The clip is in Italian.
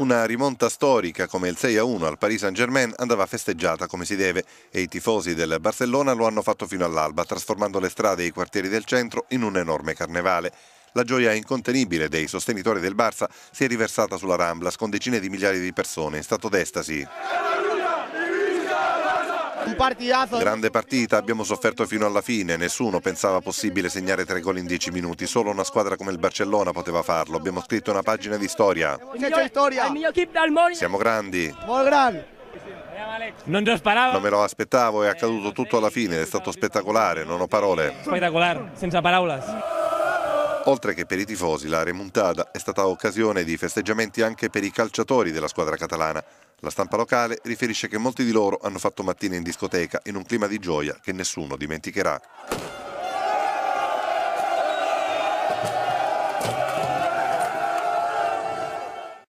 Una rimonta storica come il 6-1 a al Paris Saint-Germain andava festeggiata come si deve e i tifosi del Barcellona lo hanno fatto fino all'alba, trasformando le strade e i quartieri del centro in un enorme carnevale. La gioia incontenibile dei sostenitori del Barça si è riversata sulla Rambla con decine di migliaia di persone in stato d'estasi. Un partidazo. Grande partita, abbiamo sofferto fino alla fine, nessuno pensava possibile segnare tre gol in dieci minuti, solo una squadra come il Barcellona poteva farlo, abbiamo scritto una pagina di storia. Siamo grandi. Non, non me lo aspettavo, è accaduto tutto alla fine, è stato spettacolare, non ho parole. Spettacolare, senza parole. Oltre che per i tifosi, la remontada è stata occasione di festeggiamenti anche per i calciatori della squadra catalana. La stampa locale riferisce che molti di loro hanno fatto mattina in discoteca in un clima di gioia che nessuno dimenticherà.